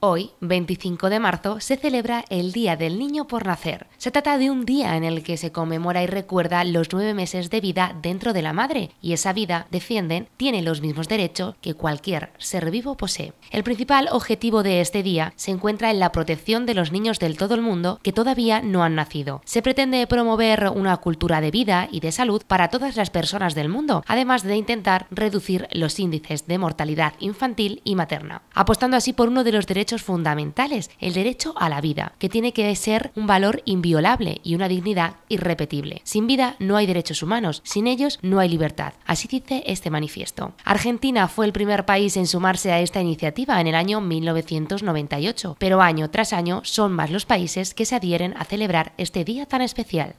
Hoy, 25 de marzo, se celebra el Día del Niño por Nacer. Se trata de un día en el que se conmemora y recuerda los nueve meses de vida dentro de la madre, y esa vida, defienden, tiene los mismos derechos que cualquier ser vivo posee. El principal objetivo de este día se encuentra en la protección de los niños del todo el mundo que todavía no han nacido. Se pretende promover una cultura de vida y de salud para todas las personas del mundo, además de intentar reducir los índices de mortalidad infantil y materna, apostando así por uno de los derechos derechos fundamentales, el derecho a la vida, que tiene que ser un valor inviolable y una dignidad irrepetible. Sin vida no hay derechos humanos, sin ellos no hay libertad. Así dice este manifiesto. Argentina fue el primer país en sumarse a esta iniciativa en el año 1998, pero año tras año son más los países que se adhieren a celebrar este día tan especial.